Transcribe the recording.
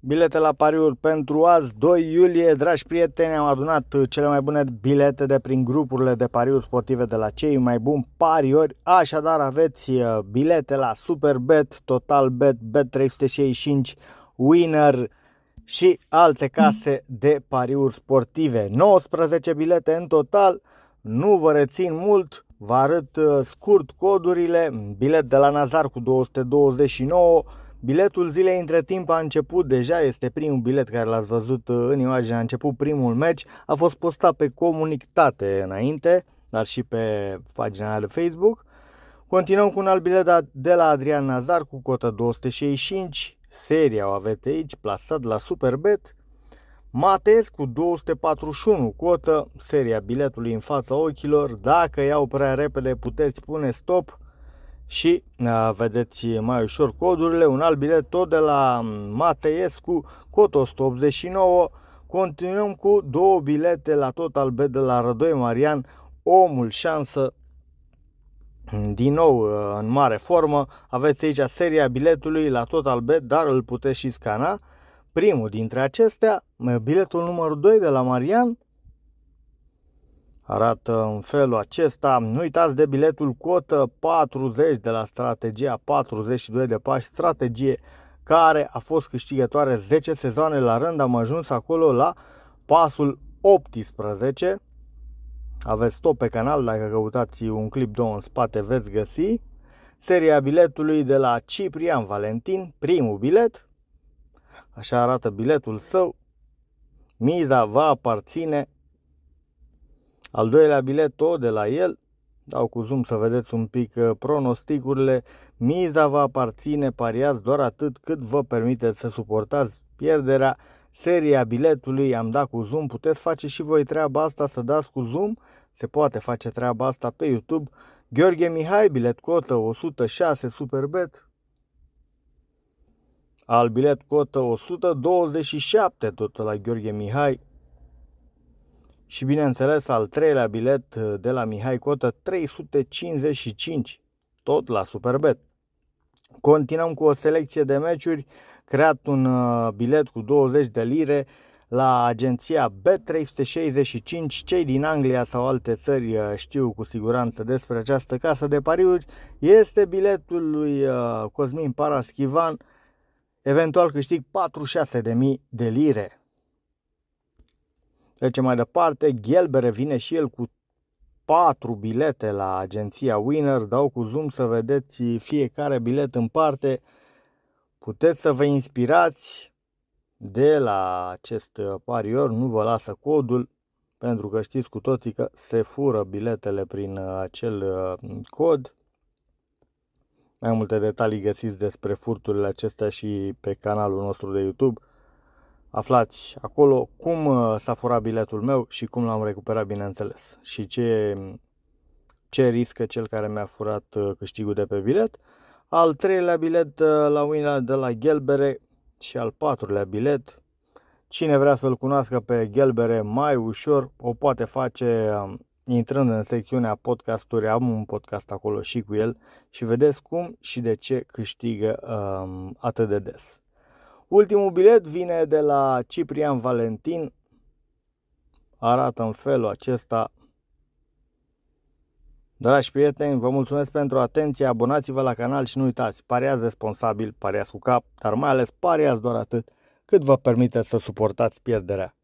Bilete la pariuri pentru azi, 2 iulie, dragi prieteni, am adunat uh, cele mai bune bilete de prin grupurile de pariuri sportive de la cei mai buni pariori, așadar aveți uh, bilete la Superbet, Totalbet, Bet365, Winner și alte case de pariuri sportive. 19 bilete în total, nu vă rețin mult, vă arăt uh, scurt codurile, bilet de la Nazar cu 229, Biletul zilei între timp a început deja, este primul bilet care l-ați văzut uh, în imagine, a început primul meci, a fost postat pe comunitate înainte, dar și pe pagina de Facebook. Continuăm cu un alt bilet de la Adrian Nazar cu cota 265, seria o aveți aici, plasat la Superbet. Matez cu 241 cotă, seria biletului în fața ochilor, dacă iau prea repede puteți pune stop, și vedeți mai ușor codurile, un alt bilet tot de la Mateescu, cot 189, continuăm cu două bilete la tot albe de la Rădoi Marian, omul șansă din nou în mare formă, aveți aici seria biletului la tot albe, dar îl puteți și scana. Primul dintre acestea, biletul numărul 2 de la Marian, arată în felul acesta. Nu uitați de biletul cotă 40 de la strategia 42 de pași, strategie care a fost câștigătoare 10 sezoane la rând, am ajuns acolo la pasul 18. Aveți tot pe canal, dacă căutați un clip două în spate veți găsi. Seria biletului de la Ciprian Valentin, primul bilet. Așa arată biletul său. Miza va aparține al doilea bilet tot de la el, dau cu zoom să vedeți un pic uh, pronosticurile, miza va aparține, pariați doar atât cât vă permiteți să suportați pierderea, seria biletului, am dat cu zoom, puteți face și voi treaba asta, să dați cu zoom, se poate face treaba asta pe YouTube. Gheorghe Mihai, bilet cotă 106 Superbet, al bilet cotă 127 tot la Gheorghe Mihai, și bineînțeles, al treilea bilet uh, de la Mihai Cotă, 355, tot la Superbet. Continuăm cu o selecție de meciuri, creat un uh, bilet cu 20 de lire la agenția B365. Cei din Anglia sau alte țări uh, știu cu siguranță despre această casă de pariuri. Este biletul lui Cosmin Paraschivan, eventual câștig 46.000 de lire. Trecem mai departe, Ghelbere vine și el cu patru bilete la agenția Winner, dau cu zoom să vedeți fiecare bilet în parte. Puteți să vă inspirați de la acest parior, nu vă lasă codul, pentru că știți cu toții că se fură biletele prin acel uh, cod. Mai multe detalii găsiți despre furturile acestea și pe canalul nostru de YouTube aflați acolo cum uh, s-a furat biletul meu și cum l-am recuperat, bineînțeles, și ce, ce riscă cel care mi-a furat uh, câștigul de pe bilet. Al treilea bilet uh, la Uina de la Gelbere și al patrulea bilet. Cine vrea să-l cunoască pe Gelbere mai ușor, o poate face um, intrând în secțiunea podcasturi, am un podcast acolo și cu el și vedeți cum și de ce câștigă um, atât de des. Ultimul bilet vine de la Ciprian Valentin. Arată în felul acesta. Dragi prieteni, vă mulțumesc pentru atenție, abonați-vă la canal și nu uitați, pariați responsabil, pariați cu cap, dar mai ales pariați doar atât cât vă permite să suportați pierderea.